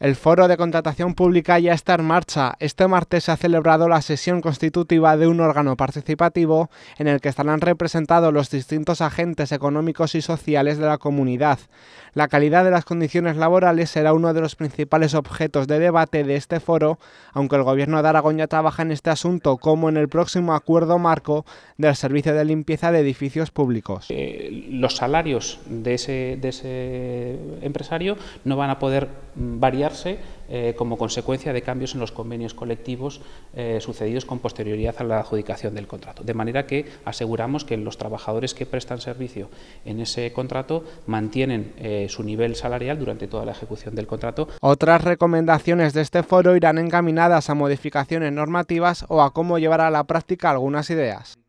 El foro de contratación pública ya está en marcha. Este martes se ha celebrado la sesión constitutiva de un órgano participativo en el que estarán representados los distintos agentes económicos y sociales de la comunidad. La calidad de las condiciones laborales será uno de los principales objetos de debate de este foro, aunque el gobierno de Aragón ya trabaja en este asunto como en el próximo acuerdo marco del servicio de limpieza de edificios públicos. Eh, los salarios de ese empresario no van a poder mm, variarse eh, como consecuencia de cambios en los convenios colectivos eh, sucedidos con posterioridad a la adjudicación del contrato. De manera que aseguramos que los trabajadores que prestan servicio en ese contrato mantienen eh, su nivel salarial durante toda la ejecución del contrato. Otras recomendaciones de este foro irán encaminadas a modificaciones normativas o a cómo llevar a la práctica algunas ideas.